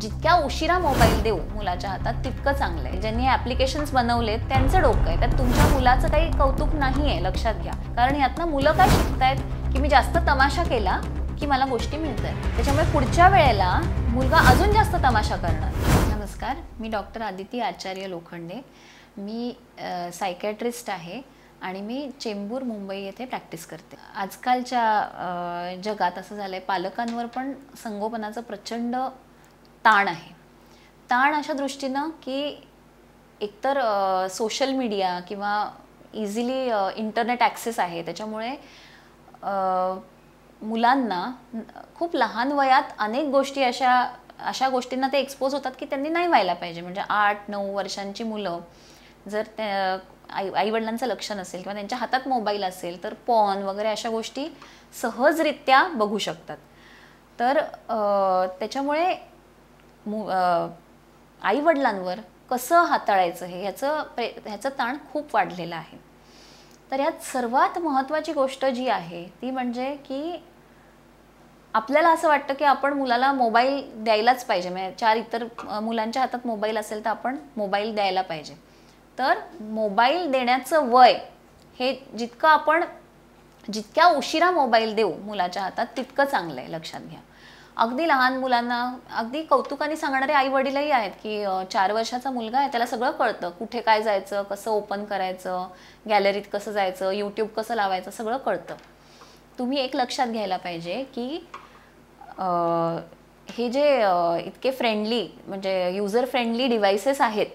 जितक्या उशिरा मोबाईल देऊ मुलाच्या हातात तितकं चांगलं आहे ज्यांनी ॲप्लिकेशन्स बनवले त्यांचं डोकं आहे त्यात तुमच्या मुलाचं काही कौतुक नाही आहे लक्षात घ्या कारण यातनं मुलं काय शिकतायत की मी जास्त तमाशा केला की मला गोष्टी मिळत आहेत त्याच्यामुळे पुढच्या वेळेला मुलगा अजून जास्त तमाशा करणार नमस्कार मी डॉक्टर आदिती आचार्य लोखंडे मी सायकॅट्रिस्ट आहे आणि मी चेंबूर मुंबई येथे प्रॅक्टिस करते आजकालच्या जगात असं झालं आहे पालकांवर पण संगोपनाचं प्रचंड ताण आहे ताण अशा दृष्टीनं की एकतर सोशल मीडिया किंवा इझिली इंटरनेट ॲक्सेस आहे त्याच्यामुळे मुलांना खूप लहान वयात अनेक गोष्टी अशा अशा गोष्टींना ते एक्सपोज होतात की त्यांनी नाही व्हायला पाहिजे म्हणजे आठ नऊ वर्षांची मुलं जर त्या आई आईवडिलांचं लक्ष नसेल किंवा त्यांच्या हातात मोबाईल असेल तर पॉन वगैरे अशा गोष्टी सहजरित्या बघू शकतात तर त्याच्यामुळे आई वडिलांवर कसं हाताळायचं हे ह्याचं प्रे ह्याचं ताण खूप वाढलेलं आहे तर यात सर्वात महत्त्वाची गोष्ट जी आहे ती म्हणजे की आपल्याला असं वाटतं की आपण मुलाला मोबाईल द्यायलाच पाहिजे म्हणजे चार इतर मुलांच्या हातात मोबाईल असेल तर आपण मोबाईल द्यायला पाहिजे तर मोबाईल देण्याचं वय हे जितकं आपण जितक्या उशिरा मोबाईल देऊ मुलाच्या हातात तितकं चांगलं आहे लक्षात घ्या अगदी लहान मुलांना अगदी कौतुकाने सांगणारे आई वडीलही आहेत की चार वर्षाचा मुलगा आहे त्याला सगळं कळतं कुठे काय जायचं कसं ओपन करायचं गॅलरीत कसं जायचं यूट्यूब कसं लावायचं सगळं कळतं तुम्ही एक लक्षात घ्यायला पाहिजे की हे जे इतके फ्रेंडली म्हणजे युजर फ्रेंडली डिव्हायसेस आहेत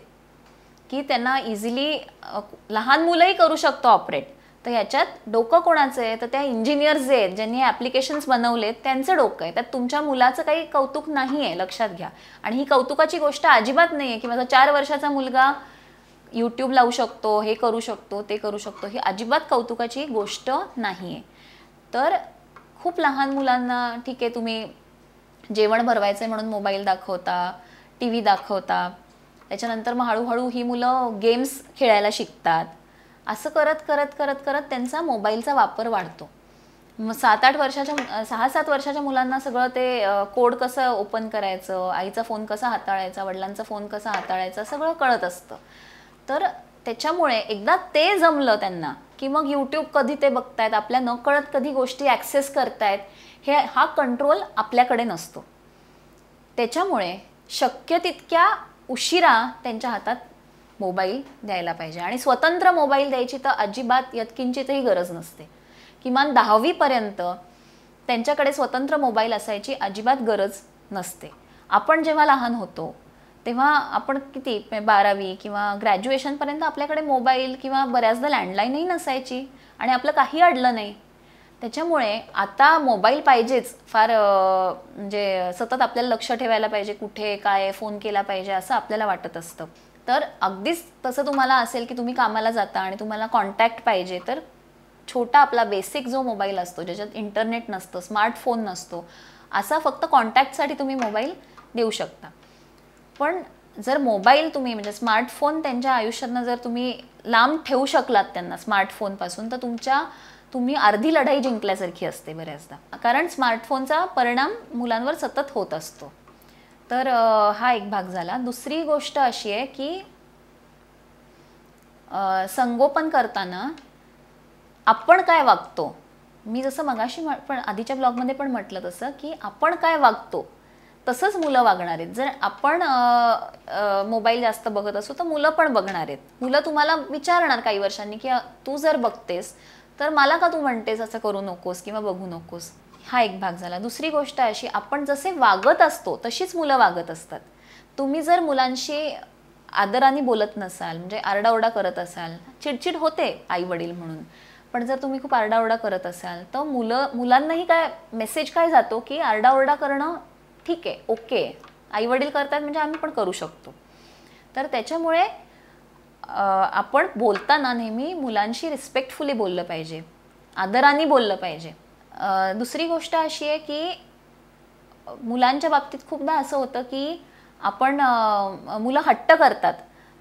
की त्यांना इझिली लहान मुलंही करू शकतो ऑपरेट तर याच्यात डोकं कोणाचं आहे तर त्या इंजिनियर्स जे आहेत ज्यांनी ॲप्लिकेशन्स बनवलेत त्यांचं डोकं आहे त्यात तुमच्या मुलाचं काही कौतुक नाही आहे लक्षात घ्या आणि ही कौतुकाची गोष्ट अजिबात नाही आहे की माझा चार वर्षाचा मुलगा यूट्यूब लावू शकतो हे करू शकतो ते करू शकतो ही अजिबात कौतुकाची गोष्ट नाही आहे तर खूप लहान मुलांना ठीक आहे तुम्ही जेवण भरवायचं आहे म्हणून मोबाईल दाखवता टी व्ही दाखवता त्याच्यानंतर मग हळूहळू ही मुलं गेम्स खेळायला शिकतात असं करत करत करत करत त्यांचा मोबाईलचा वापर वाढतो सात आठ वर्षाच्या सहा सात वर्षाच्या मुलांना सगळं ते कोड कसं ओपन करायचं आईचा फोन कसा हाताळायचा वडिलांचा फोन कसा हाताळायचा सगळं कळत असतं तर त्याच्यामुळे एकदा ते जमलं त्यांना की मग यूट्यूब कधी ते बघतायत आपल्या न कळत कधी गोष्टी ॲक्सेस करतायत हे हा कंट्रोल आपल्याकडे नसतो त्याच्यामुळे शक्य तितक्या उशिरा त्यांच्या हातात मोबाईल द्यायला पाहिजे आणि स्वतंत्र मोबाईल द्यायची तर अजिबात यत्किंचितही गरज नसते किमान दहावीपर्यंत त्यांच्याकडे स्वतंत्र मोबाईल असायची अजिबात गरज नसते आपण जेव्हा लहान होतो तेव्हा आपण किती बारावी किंवा ग्रॅज्युएशनपर्यंत आपल्याकडे मोबाईल किंवा बऱ्याचदा लँडलाईनही नसायची आणि आपलं काही अडलं नाही त्याच्यामुळे आता मोबाईल पाहिजेच फार म्हणजे सतत आपल्याला लक्ष ठेवायला पाहिजे कुठे काय फोन केला पाहिजे असं आपल्याला वाटत असतं तर अगदीच तसं तुम्हाला असेल की तुम्ही कामाला जाता आणि तुम्हाला कॉन्टॅक्ट पाहिजे तर छोटा आपला बेसिक जो मोबाईल असतो ज्याच्यात इंटरनेट नसतं स्मार्टफोन नसतो असा फक्त कॉन्टॅक्टसाठी तुम्ही मोबाईल देऊ शकता पण जर मोबाईल तुम्ही म्हणजे स्मार्टफोन त्यांच्या आयुष्यातनं जर तुम्ही लांब ठेवू शकलात त्यांना स्मार्टफोनपासून तर तुमच्या तुम्ही अर्धी लढाई जिंकल्यासारखी असते बऱ्याचदा कारण स्मार्टफोनचा परिणाम मुलांवर सतत होत असतो तर हा एक भाग झाला दुसरी गोष्ट अशी आहे की संगोपन करताना आपण काय वागतो मी जसं मगाशी पण आधीच्या ब्लॉगमध्ये पण म्हटलं तसं की आपण काय वागतो तसंच मुलं वागणार आहेत जर आपण मोबाईल जास्त बघत असू तर मुलं पण बघणार आहेत मुलं तुम्हाला विचारणार काही वर्षांनी की तू जर बघतेस तर मला का तू म्हणतेस असं करू नकोस किंवा बघू नकोस हा एक भाग झाला दुसरी गोष्ट अशी आपण जसे वागत असतो तशीच मुलं वागत असतात तुम्ही जर मुलांशी आदराने बोलत नसाल म्हणजे आरडाओरडा करत असाल चिडचिड होते आई वडील म्हणून पण जर तुम्ही खूप आरडाओरडा करत असाल तर मुलं मुलांनाही काय मेसेज काय जातो की आरडाओरडा करणं ठीक आहे ओके आई वडील करतात म्हणजे आम्ही पण करू शकतो तर त्याच्यामुळे आपण बोलताना नेहमी मुलांशी रिस्पेक्टफुली बोललं पाहिजे आदराने बोललं पाहिजे दुसरी गोष्ट अशी आहे की मुलांच्या बाबतीत खूपदा असं होतं की आपण मुलं हट्ट करतात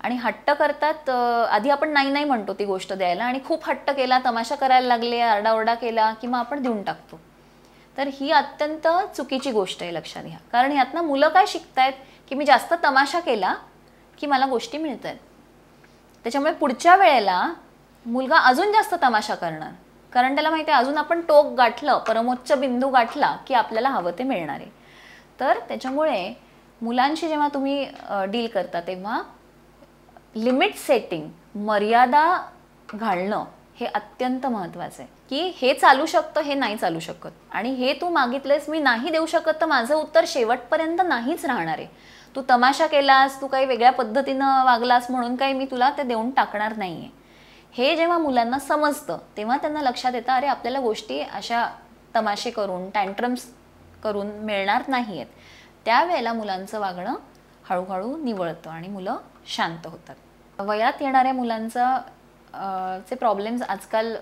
आणि हट्ट करतात आधी आपण नाही नाही म्हणतो ती गोष्ट द्यायला आणि खूप हट्ट केला तमाशा करायला लागले आरडाओरडा केला की मग आपण देऊन टाकतो तर ही अत्यंत चुकीची गोष्ट आहे लक्षात घ्या कारण ह्यातनं मुलं काय शिकतायत की मी जास्त तमाशा केला की मला गोष्टी मिळत आहेत त्याच्यामुळे पुढच्या वेळेला मुलगा अजून जास्त तमाशा करणार कारण त्याला माहिती आहे अजून आपण टोक गाठलं परमोच्च बिंदू गाठला की आपल्याला हवं ते मिळणार आहे तर त्याच्यामुळे मुलांशी जेव्हा तुम्ही डील करता तेव्हा लिमिट सेटिंग मर्यादा घालणं हे अत्यंत महत्त्वाचं आहे की हे चालू शकतं हे नाही चालू शकत आणि हे तू मागितलेस मी नाही देऊ शकत तर माझं उत्तर शेवटपर्यंत नाहीच राहणार आहे तू तमाशा केलास तू काही वेगळ्या पद्धतीनं वागलास म्हणून काही मी तुला ते देऊन टाकणार नाही हे जेव्हा मुलांना समजतं तेव्हा त्यांना लक्षात येतं अरे आपल्याला गोष्टी अशा तमाशे करून टँट्रम्स करून मिळणार नाही आहेत त्यावेळेला मुलांचं वागणं हळूहळू निवळतं आणि मुलं शांत होतात वयात येणाऱ्या मुलांचा चे प्रॉब्लेम्स आजकाल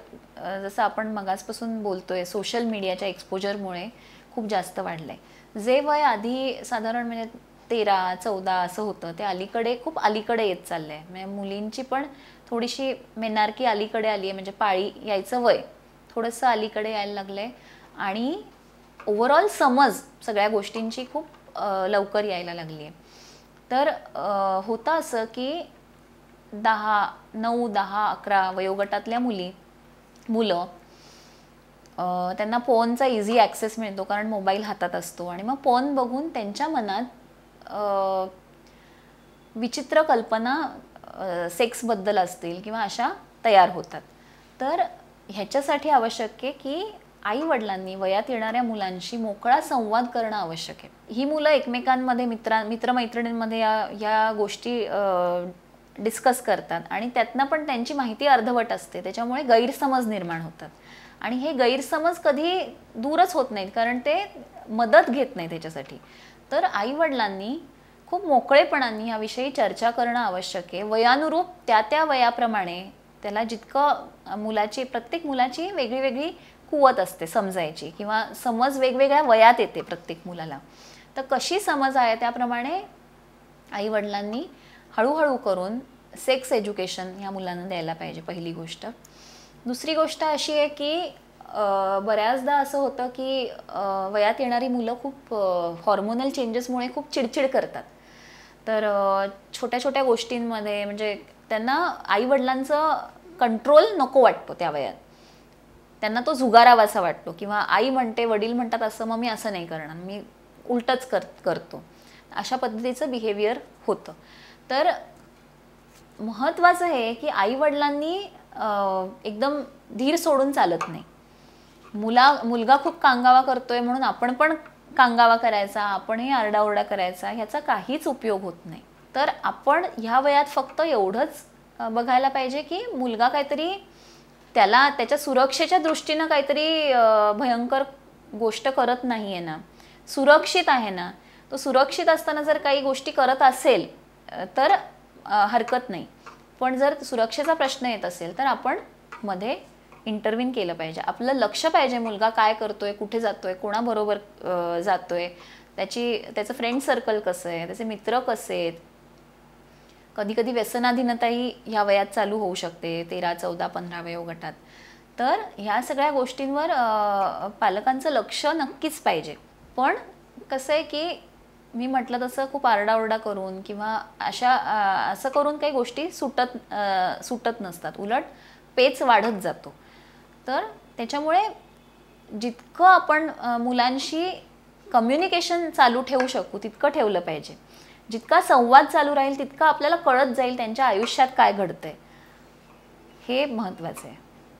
जसं आपण मगासपासून बोलतोय सोशल मीडियाच्या एक्सपोजरमुळे खूप जास्त वाढलं आहे जे वय आधी साधारण म्हणजे तेरा चौदा असं होतं ते अलीकडे खूप अलीकडे येत चाललंय आहे म्हणजे मुलींची पण थोडीशी मेनारकी अलीकडे आली आहे म्हणजे पाळी यायचं वय थोडंसं अलीकडे यायला लागलंय आणि ओव्हरऑल समज सगळ्या गोष्टींची खूप लवकर यायला लागली आहे तर होतं असं की दहा नऊ दहा अकरा वयोगटातल्या मुली मुलं त्यांना फोनचा इझी ॲक्सेस मिळतो कारण मोबाईल हातात असतो आणि मग फोन बघून त्यांच्या मनात विचित्र कल्पना सेक्सबद्दल असतील किंवा अशा तयार होतात तर ह्याच्यासाठी आवश्यक आहे की आई वडिलांनी वयात येणाऱ्या मुलांशी मोकळा संवाद करणं आवश्यक आहे ही मुलं एकमेकांमध्ये मित्रा मित्रमैत्रिणींमध्ये या या गोष्टी डिस्कस करतात आणि त्यातनं पण त्यांची माहिती अर्धवट असते त्याच्यामुळे गैरसमज निर्माण होतात आणि हे गैरसमज कधी दूरच होत नाहीत कारण ते मदत घेत नाही त्याच्यासाठी तर आईवडिलांनी खूप मोकळेपणाने याविषयी चर्चा करणं आवश्यक आहे वयानुरूप त्या त्या वयाप्रमाणे त्याला जितकं मुलाची प्रत्येक मुलाची वेगळी वेगळी कुवत असते समजायची किंवा समज वेगवेगळ्या वयात येते प्रत्येक मुलाला तर कशी समज आहे त्याप्रमाणे आईवडिलांनी हळूहळू करून सेक्स एज्युकेशन ह्या मुलांना द्यायला पाहिजे पहिली गोष्ट दुसरी गोष्ट अशी आहे की बऱ्याचदा असं होतं की वयात येणारी मुलं खूप हॉर्मोनल चेंजेसमुळे खूप चिडचिड करतात तर छोट्या छोट्या गोष्टींमध्ये म्हणजे त्यांना आईवडिलांचं कंट्रोल नको वाटतो त्या वयात त्यांना तो असा वाटतो किंवा आई म्हणते वडील म्हणतात असं मग मी असं नाही करणार मी उलटच कर करतो अशा पद्धतीचं बिहेवियर होतं तर महत्त्वाचं हे की वडिलांनी एकदम धीर सोडून चालत नाही मुला मुलगा खूप कांगावा करतोय म्हणून आपण पण कांगावा करायचा आपणही आरडाओरडा करायचा ह्याचा काहीच उपयोग होत नाही तर आपण ह्या वयात फक्त एवढंच बघायला पाहिजे की मुलगा काहीतरी त्याला त्याच्या सुरक्षेच्या दृष्टीनं काहीतरी भयंकर गोष्ट करत नाही आहे ना सुरक्षित आहे ना तो सुरक्षित असताना जर काही गोष्टी करत असेल तर हरकत नाही पण जर सुरक्षेचा प्रश्न येत असेल तर आपण मध्ये इंटरव्हिन केलं पाहिजे आपलं लक्ष पाहिजे मुलगा काय करतोय कुठे जातोय कोणाबरोबर जातोय त्याची त्याचं फ्रेंड सर्कल कसं आहे त्याचे मित्र कसे आहेत कधी कधी व्यसनाधीनताही ह्या वयात चालू होऊ शकते तेरा चौदा पंधरा वयोगटात तर ह्या सगळ्या गोष्टींवर पालकांचं लक्ष नक्कीच पाहिजे पण कसं आहे की मी म्हटलं तसं खूप आरडाओरडा करून किंवा अशा असं करून काही गोष्टी सुटत सुटत नसतात उलट पेच वाढत जातो तर त्याच्यामुळे जितकं आपण मुलांशी कम्युनिकेशन चालू ठेवू शकू तितकं ठेवलं पाहिजे जितका संवाद चालू राहील तितका आपल्याला कळत जाईल त्यांच्या आयुष्यात काय घडतंय हे महत्त्वाचं आहे